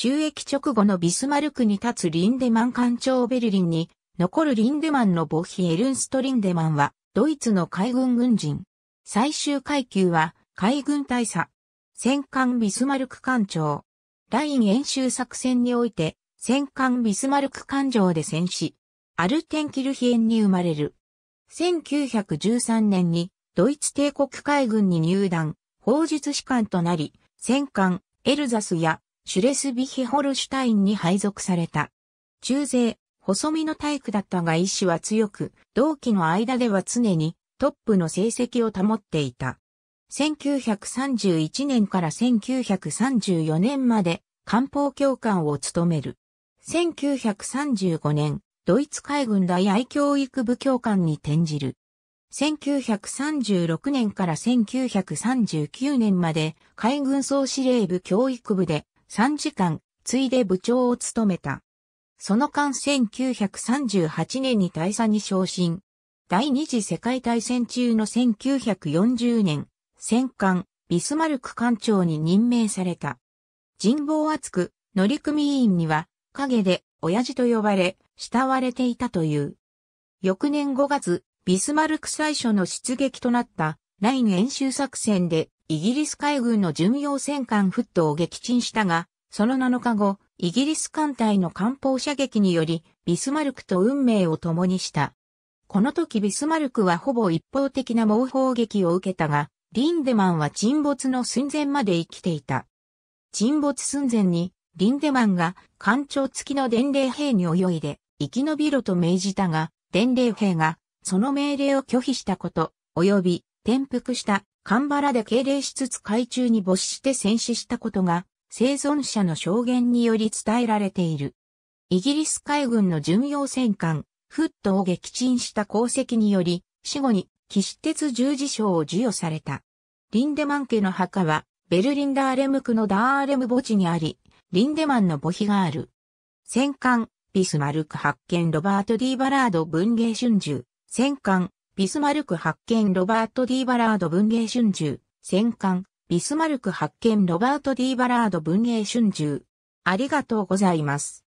収益直後のビスマルクに立つリンデマン艦長ベルリンに、残るリンデマンの母妃エルンスト・リンデマンは、ドイツの海軍軍人。最終階級は、海軍大佐。戦艦ビスマルク艦長。ライン演習作戦において、戦艦ビスマルク艦上で戦死。アルテンキルヒエンに生まれる。1913年に、ドイツ帝国海軍に入団、法術士官となり、戦艦、エルザスやシュレスビヒホルシュタインに配属された。中世、細身の体育だったが意志は強く、同期の間では常にトップの成績を保っていた。1931年から1934年まで漢方教官を務める。1935年、ドイツ海軍大愛教育部教官に転じる。1936年から1939年まで海軍総司令部教育部で3時間、ついで部長を務めた。その間1938年に大佐に昇進。第二次世界大戦中の1940年、戦艦、ビスマルク艦長に任命された。人望厚く、乗組員には、影で、親父と呼ばれ、慕われていたという。翌年5月、ビスマルク最初の出撃となったライン演習作戦でイギリス海軍の巡洋戦艦フットを撃沈したが、その7日後、イギリス艦隊の艦砲射撃により、ビスマルクと運命を共にした。この時ビスマルクはほぼ一方的な猛砲撃を受けたが、リンデマンは沈没の寸前まで生きていた。沈没寸前に、リンデマンが艦長付きの伝令兵に泳いで、生き延びろと命じたが、伝令兵が、その命令を拒否したこと、及び、転覆したカンバラで敬礼しつつ海中に没して戦死したことが生存者の証言により伝えられている。イギリス海軍の巡洋戦艦、フットを撃沈した功績により、死後に騎士鉄十字章を授与された。リンデマン家の墓は、ベルリンダーレム区のダーレム墓地にあり、リンデマンの墓碑がある。戦艦、ビスマルク発見ロバート・ディ・バラード文芸春秋、戦艦、ビスマルク発見ロバート・ D・ バラード文芸春秋、戦艦、ビスマルク発見ロバート・ D・ バラード文芸春秋。ありがとうございます。